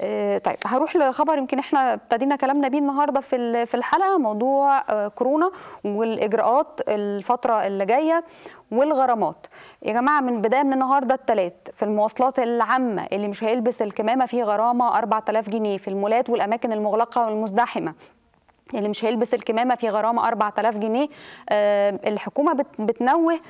آه، طيب هروح لخبر يمكن احنا ابتدينا كلامنا بيه النهارده في في الحلقه موضوع آه، كورونا والاجراءات الفتره اللي جايه والغرامات يا جماعه من بدايه من النهارده الثلاث في المواصلات العامه اللي مش هيلبس الكمامه في غرامه 4000 جنيه في المولات والاماكن المغلقه والمزدحمه اللي مش هيلبس الكمامه في غرامه 4000 جنيه آه، الحكومه بتنوه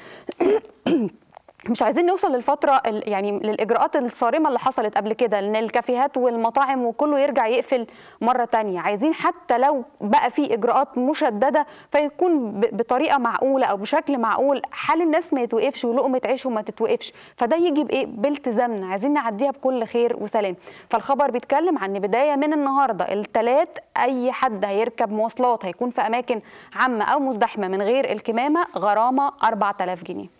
مش عايزين نوصل للفترة يعني للإجراءات الصارمة اللي حصلت قبل كده إن الكافيهات والمطاعم وكله يرجع يقفل مرة تانية عايزين حتى لو بقى في إجراءات مشددة فيكون بطريقة معقولة أو بشكل معقول حال الناس ما يتوقفش ولقمة عيشهم ما تتوقفش فده يجي بإيه بالتزامنا عايزين نعديها بكل خير وسلام فالخبر بيتكلم عن بداية من النهاردة الثلاث أي حد هيركب مواصلات هيكون في أماكن عامة أو مزدحمة من غير الكمامة غرامة 4000 جنيه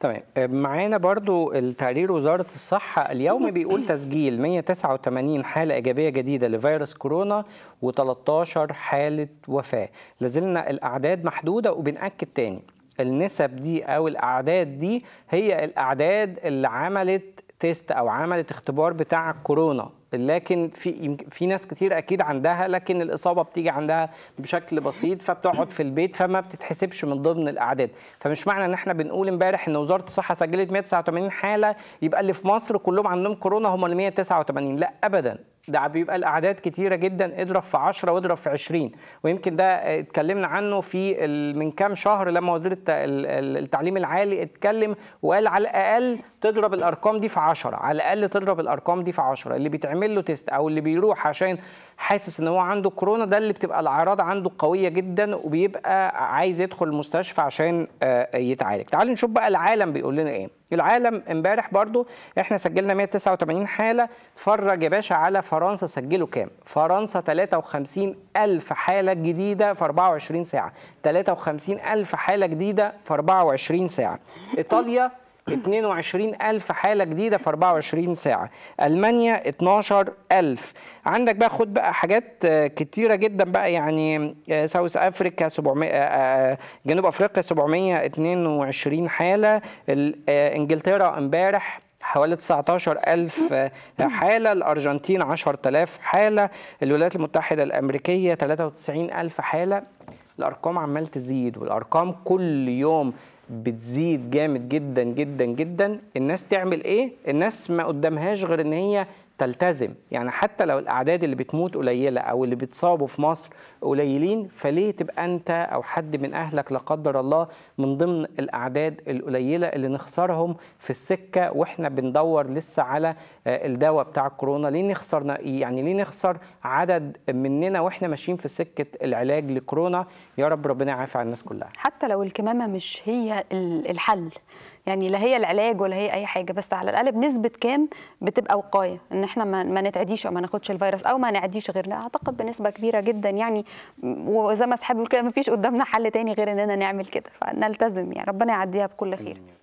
تمام آه، معانا برضو التقرير وزارة الصحة اليوم بيقول تسجيل 189 حالة إيجابية جديدة لفيروس كورونا و13 حالة وفاة لازلنا الأعداد محدودة وبنأكد تاني النسب دي أو الأعداد دي هي الأعداد اللي عملت تيست أو عملت اختبار بتاع كورونا لكن في في ناس كتير اكيد عندها لكن الاصابه بتيجي عندها بشكل بسيط فبتقعد في البيت فما بتتحسبش من ضمن الاعداد فمش معنى ان احنا بنقول امبارح ان وزاره الصحه سجلت 189 حاله يبقى اللي في مصر كلهم عندهم كورونا هم ال 189 لا ابدا ده بيبقى الاعداد كتيره جدا اضرب في 10 واضرب في 20 ويمكن ده اتكلمنا عنه في من كام شهر لما وزير التعليم العالي اتكلم وقال على الاقل تضرب الارقام دي في 10 على الاقل تضرب الارقام دي في 10 اللي بيتعمل له تيست او اللي بيروح عشان حاسس ان هو عنده كورونا ده اللي بتبقى الاعراض عنده قويه جدا وبيبقى عايز يدخل المستشفى عشان آه، يتعالج تعالوا نشوف بقى العالم بيقول لنا ايه العالم امبارح برضو احنا سجلنا 189 حاله فرج يا باشا على فرنسا سجلوا كام فرنسا 53 الف حاله جديده في 24 ساعه 53 الف حاله جديده في 24 ساعه ايطاليا 22000 حالة جديدة في 24 ساعة ألمانيا 12000 عندك بقى خد بقى حاجات آه، كتيرة جدا بقى يعني آه، ساوث أفريكا 700 آه، جنوب أفريقيا 722 حالة إنجلترا امبارح حوالي 19000 حالة الأرجنتين 10000 حالة الولايات المتحدة الأمريكية 93000 حالة الأرقام عمال تزيد والأرقام كل يوم بتزيد جامد جدا جدا جدا الناس تعمل ايه الناس ما قدامهاش غير ان هي تلتزم يعني حتى لو الأعداد اللي بتموت قليلة أو اللي بيتصابوا في مصر قليلين فليه تبقى أنت أو حد من أهلك لا قدر الله من ضمن الأعداد القليلة اللي نخسرهم في السكة وإحنا بندور لسه على آه، الدواء بتاع الكورونا ليه نخسر يعني ليه نخسر عدد مننا وإحنا ماشيين في سكة العلاج لكورونا يا رب ربنا يعافي على الناس كلها حتى لو الكمامة مش هي الحل يعني لا هي العلاج ولا هي اي حاجه بس على الاقل بنسبه كام بتبقى وقايه ان احنا ما, نتعديش او ما ناخدش الفيروس او ما نعديش غيرنا اعتقد بنسبه كبيره جدا يعني وزي ما اصحابي بيقولوا كده ما فيش قدامنا حل تاني غير اننا نعمل كده فنلتزم يعني ربنا يعديها بكل خير